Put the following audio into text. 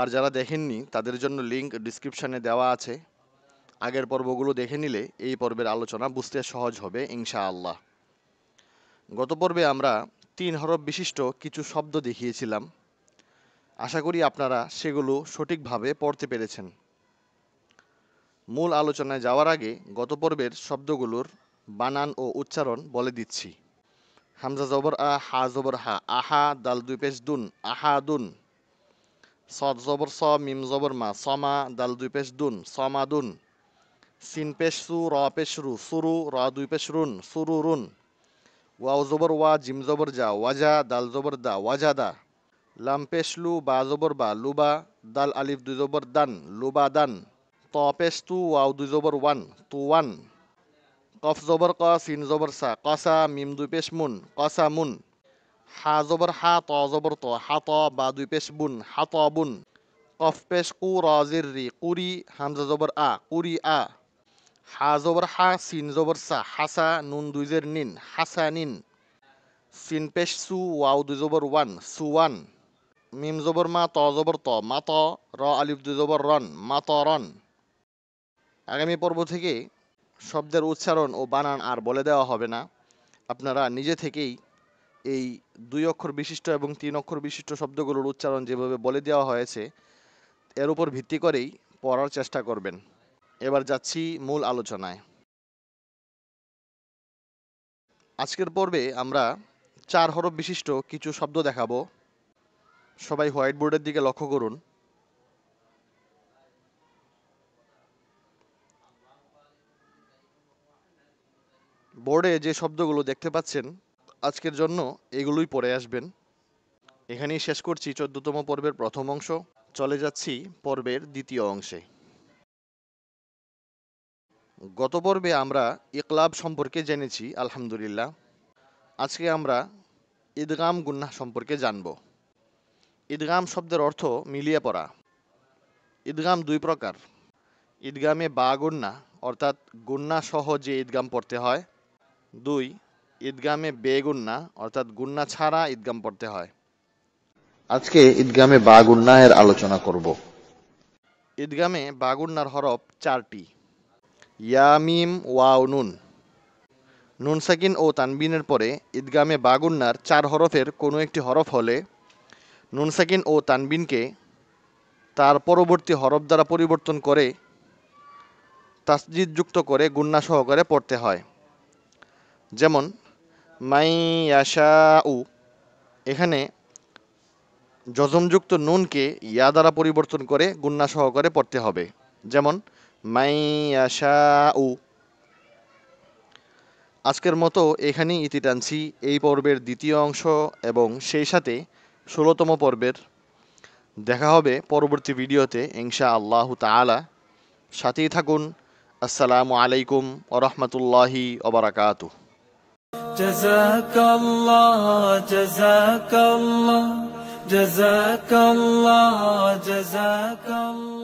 আর যারা দেখেননি তাদের জন্য লিঙ্ক ডিসক্রিপশানে দেওয়া আছে আগের পর্বগুলো দেখে নিলে এই পর্বের আলোচনা বুঝতে সহজ হবে ইনশাআল্লাহ গত পর্বে আমরা তিন হরফ বিশিষ্ট কিছু শব্দ দেখিয়েছিলাম আশা করি আপনারা সেগুলো সঠিকভাবে পড়তে পেরেছেন মূল আলোচনায় যাওয়ার আগে গত পর্বের শব্দগুলোর বানান ও উচ্চারণ বলে দিচ্ছি হামজা জবর আ হা জবর হা আহা দাল দুই পেশ দুন আহা দুন সদ জবর স মিম জবর মা সমা দাল দুই পেশ দুন দুন সিন পেশ সু র পেশ রু সুরু র দুই পেশ রুন সুরু রুন ওয়াও জবর ওয়া জিম জবর যা ওয়াজা দাল জবর দা ওয়াজা দা লাম পেশ লু বা জবর বা লুবা দাল আলিফ দুই জবর দান লুবা দান ত পেশ তু ওয়াও দুই জবর ওয়ান তু ওয়ান কফ জবর ক সিন জবর সা কসা মিম দুই পেশ মুন কসা মুন হা জবর হা ত জবর ত হা ত বা দুই পেশ বুন হা ত বুন কফ পেশ কু রাজির রি কুরি হামজা জবর আ কুরি আ হা জবর হা সিন জবর সা হাসা নুন দুই জের নিন হাসা নিন সিন পেশ সু ওয়াও দুই জবর ওয়ান ওয়ান মিম জবর মা ত জবর ত মা ত র আলিফ দুই জবর রন মা ত রন আগামী পর্ব থেকে শব্দের উচ্চারণ ও বানান আর বলে দেওয়া হবে না আপনারা নিজে থেকেই এই দুই অক্ষর বিশিষ্ট এবং তিন অক্ষর বিশিষ্ট শব্দগুলোর উচ্চারণ যেভাবে বলে দেওয়া হয়েছে এর উপর ভিত্তি করেই পড়ার চেষ্টা করবেন এবার যাচ্ছি মূল আলোচনায় আজকের পর্বে আমরা চার হরফ বিশিষ্ট কিছু শব্দ দেখাবো সবাই হোয়াইট বোর্ডের দিকে লক্ষ্য করুন বোর্ডে যে শব্দগুলো দেখতে পাচ্ছেন আজকের জন্য এগুলোই পড়ে আসবেন এখানেই শেষ করছি চোদ্দতম পর্বের প্রথম অংশ চলে যাচ্ছি পর্বের দ্বিতীয় অংশে গত পর্বে আমরা ইকলাব সম্পর্কে জেনেছি আলহামদুলিল্লাহ আজকে আমরা ঈদগাম গুন্না সম্পর্কে জানব ঈদগাম শব্দের অর্থ মিলিয়ে পড়া ঈদগাম দুই প্রকার ঈদগামে বা গুন্না অর্থাৎ গুন্না সহ যে ঈদগাম পড়তে হয় দুই ঈদগামে বেগুন্না অর্থাৎ গুন্না ছাড়া ঈদগাম পড়তে হয় আজকে ঈদগামে বা এর আলোচনা করব ঈদগামে বা গুন্নার হরফ চারটি ইয়ামিম ওয়াও নুন নুন সাকিন ও তানবিনের পরে ঈদগামে বা গুন্নার চার হরফের কোনো একটি হরফ হলে নুন সাকিন ও তানবিনকে তার পরবর্তী হরফ দ্বারা পরিবর্তন করে তাসজিদযুক্ত করে গুন্না সহকারে পড়তে হয় যেমন মাইয়াশাউ এখানে যজমযুক্ত নুনকে ইয়া দ্বারা পরিবর্তন করে গুন্না সহকারে পড়তে হবে যেমন মাইয়াশাউ আজকের মতো এখানেই ইতি টানছি এই পর্বের দ্বিতীয় অংশ এবং সেই সাথে ষোলোতম পর্বের দেখা হবে পরবর্তী ভিডিওতে ইংসা আল্লাহ তালা সাথেই থাকুন আসসালামু আলাইকুম ওরহমতুল্লাহি ওবরাকাতু جزاك الله جزاك الله جزاك الله جزاك الله